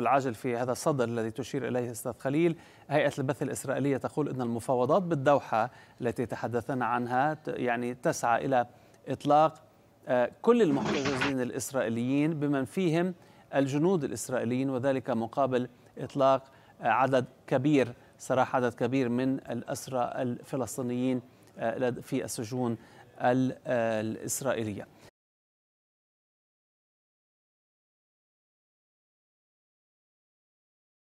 العاجل في هذا الصدر الذي تشير إليه أستاذ خليل هيئة البث الإسرائيلية تقول أن المفاوضات بالدوحة التي تحدثنا عنها يعني تسعى إلى إطلاق آه، كل المحتجزين الإسرائيليين بمن فيهم الجنود الإسرائيليين وذلك مقابل إطلاق آه، عدد كبير سراح عدد كبير من الأسرى الفلسطينيين آه، في السجون الإسرائيلية